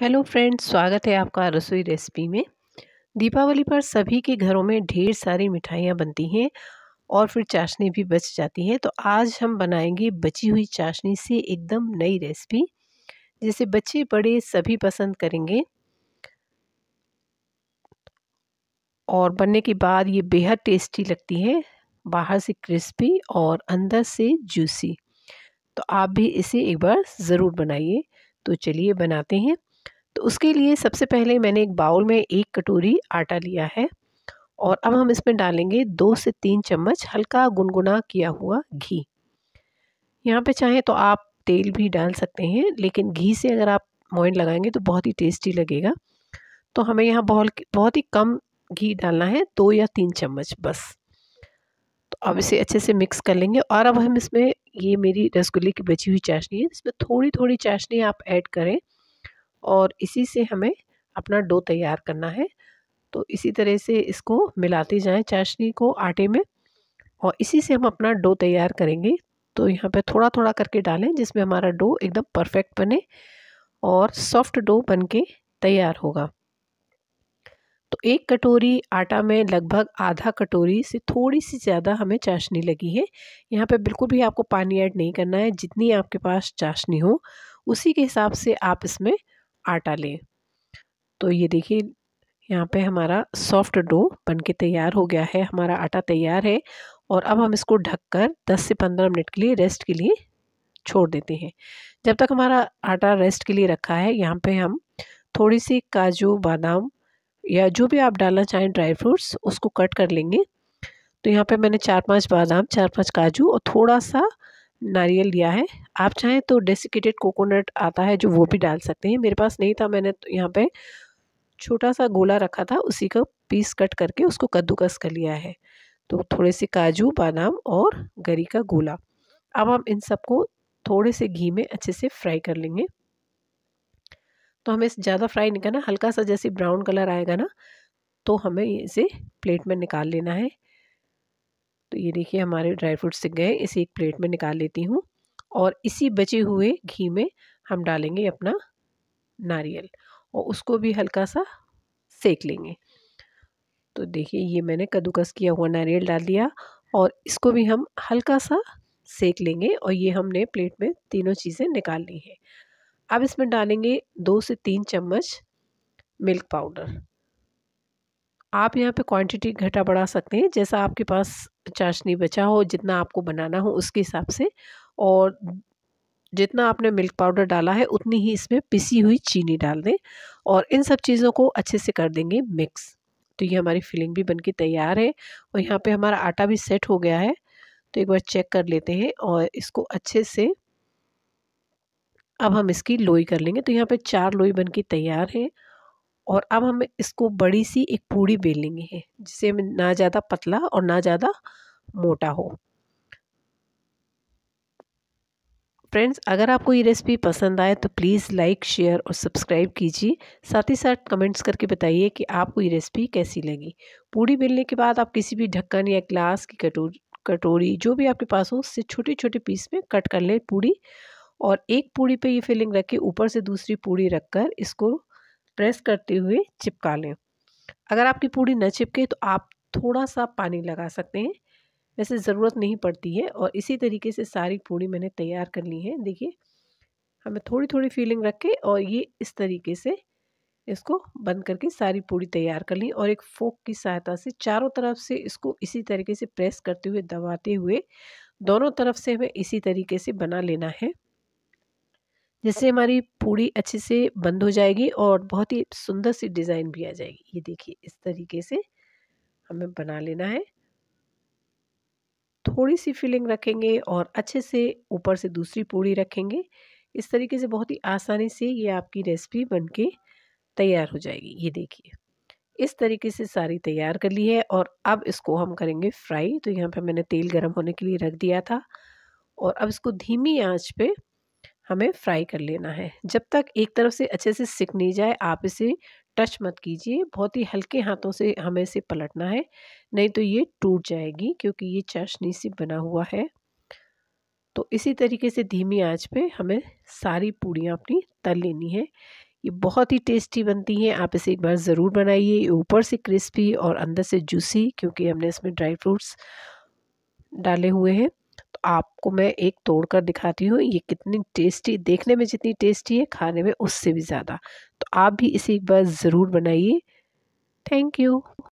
hello friends स्वागत है आपका रसोई रेसिपी में दीपावली पर सभी के घरों में ढेर सारी मिठाइयाँ बनती हैं और फिर चाशनी भी बच जाती हैं तो आज हम बनाएंगे बची हुई चाशनी से एकदम नई रेसिपी जिसे बच्चे बड़े सभी पसंद करेंगे और बनने के बाद ये बेहद टेस्टी लगती है बाहर से क्रिस्पी और अंदर से जूसी तो आप भी इसे एक बार ज़रूर बनाइए तो चलिए बनाते हैं तो उसके लिए सबसे पहले मैंने एक बाउल में एक कटोरी आटा लिया है और अब हम इसमें डालेंगे दो से तीन चम्मच हल्का गुनगुना किया हुआ घी यहाँ पे चाहें तो आप तेल भी डाल सकते हैं लेकिन घी से अगर आप मोइन लगाएंगे तो बहुत ही टेस्टी लगेगा तो हमें यहाँ बहुत बहुत ही कम घी डालना है दो या तीन चम्मच बस तो अब इसे अच्छे से मिक्स कर लेंगे और अब हम इसमें ये मेरी रसगुल्ले की बची हुई चाशनी है इसमें थोड़ी थोड़ी चाशनी आप ऐड करें और इसी से हमें अपना डो तैयार करना है तो इसी तरह से इसको मिलाते जाएं चाशनी को आटे में और इसी से हम अपना डो तैयार करेंगे तो यहाँ पे थोड़ा थोड़ा करके डालें जिसमें हमारा डो एकदम परफेक्ट बने और सॉफ्ट डो बन के तैयार होगा तो एक कटोरी आटा में लगभग आधा कटोरी से थोड़ी सी ज़्यादा हमें चाशनी लगी है यहाँ पे बिल्कुल भी आपको पानी ऐड नहीं करना है जितनी आपके पास चाशनी हो उसी के हिसाब से आप इसमें आटा लें तो ये देखिए यहाँ पे हमारा सॉफ्ट डो बनके तैयार हो गया है हमारा आटा तैयार है और अब हम इसको ढककर 10 से 15 मिनट के लिए रेस्ट के लिए छोड़ देते हैं जब तक हमारा आटा रेस्ट के लिए रखा है यहाँ पे हम थोड़ी सी काजू बादाम या जो भी आप डालना चाहें ड्राई फ्रूट्स उसको कट कर लेंगे तो यहाँ पे मैंने चार पांच बादाम चार पांच काजू और थोड़ा सा नारियल लिया है आप चाहें तो डेसिकेटेड कोकोनट आता है जो वो भी डाल सकते हैं मेरे पास नहीं था मैंने तो यहाँ पे छोटा सा गोला रखा था उसी का पीस कट करके उसको कद्दूकस कर लिया है तो थोड़े से काजू बादाम और गरी का गोला अब हम इन सबको थोड़े से घी में अच्छे से फ्राई कर लेंगे तो हमें ज़्यादा फ्राई नहीं करना हल्का सा जैसे ब्राउन कलर आएगा ना तो हमें इसे प्लेट में निकाल लेना है तो ये देखिए हमारे ड्राई फ्रूट्स सिक गए इसे एक प्लेट में निकाल लेती हूँ और इसी बचे हुए घी में हम डालेंगे अपना नारियल और उसको भी हल्का सा सेक लेंगे तो देखिए ये मैंने कद्दूकस किया हुआ नारियल डाल दिया और इसको भी हम हल्का सा सेक लेंगे और ये हमने प्लेट में तीनों चीज़ें निकाल ली हैं अब इसमें डालेंगे दो से तीन चम्मच मिल्क पाउडर आप यहाँ पे क्वांटिटी घटा बढ़ा सकते हैं जैसा आपके पास चाशनी बचा हो जितना आपको बनाना हो उसके हिसाब से और जितना आपने मिल्क पाउडर डाला है उतनी ही इसमें पिसी हुई चीनी डाल दें और इन सब चीज़ों को अच्छे से कर देंगे मिक्स तो ये हमारी फिलिंग भी बनके तैयार है और यहाँ पे हमारा आटा भी सेट हो गया है तो एक बार चेक कर लेते हैं और इसको अच्छे से अब हम इसकी लोई कर लेंगे तो यहाँ पे चार लोई बनके तैयार है और अब हम इसको बड़ी सी एक पूड़ी बेलेंगे जिसे ना ज़्यादा पतला और ना ज़्यादा मोटा हो फ्रेंड्स अगर आपको ये रेसिपी पसंद आए तो प्लीज़ लाइक शेयर और सब्सक्राइब कीजिए साथ ही साथ कमेंट्स करके बताइए कि आपको ये रेसिपी कैसी लगी पूड़ी बेलने के बाद आप किसी भी ढक्कन या ग्लास की कटोरी कटोरी जो भी आपके पास हो उससे छोटे छोटे पीस में कट कर लें पूड़ी और एक पूड़ी पे ये फिलिंग रख के ऊपर से दूसरी पूड़ी रखकर इसको प्रेस करते हुए चिपका लें अगर आपकी पूड़ी न चिपके तो आप थोड़ा सा पानी लगा सकते हैं वैसे ज़रूरत नहीं पड़ती है और इसी तरीके से सारी पूड़ी मैंने तैयार कर ली है देखिए हमें थोड़ी थोड़ी फीलिंग रखें और ये इस तरीके से इसको बंद करके सारी पूड़ी तैयार कर ली और एक फोक की सहायता से चारों तरफ से इसको इसी तरीके से प्रेस करते हुए दबाते हुए दोनों तरफ से हमें इसी तरीके से बना लेना है जिससे हमारी पूड़ी अच्छे से बंद हो जाएगी और बहुत ही सुंदर सी डिज़ाइन भी आ जाएगी ये देखिए इस तरीके से हमें बना लेना है थोड़ी सी फिलिंग रखेंगे और अच्छे से ऊपर से दूसरी पूड़ी रखेंगे इस तरीके से बहुत ही आसानी से ये आपकी रेसिपी बनके तैयार हो जाएगी ये देखिए इस तरीके से सारी तैयार कर ली है और अब इसको हम करेंगे फ्राई तो यहाँ पे मैंने तेल गरम होने के लिए रख दिया था और अब इसको धीमी आंच पे हमें फ्राई कर लेना है जब तक एक तरफ से अच्छे से सिक नहीं जाए आप इसे टच मत कीजिए बहुत ही हल्के हाथों से हमें इसे पलटना है नहीं तो ये टूट जाएगी क्योंकि ये चाशनी से बना हुआ है तो इसी तरीके से धीमी आंच पे हमें सारी पूड़ियाँ अपनी तल लेनी है ये बहुत ही टेस्टी बनती हैं आप इसे एक बार ज़रूर बनाइए ऊपर से क्रिस्पी और अंदर से जूसी क्योंकि हमने इसमें ड्राई फ्रूट्स डाले हुए हैं आपको मैं एक तोड़ कर दिखाती हूँ ये कितनी टेस्टी देखने में जितनी टेस्टी है खाने में उससे भी ज़्यादा तो आप भी इसे एक बार ज़रूर बनाइए थैंक यू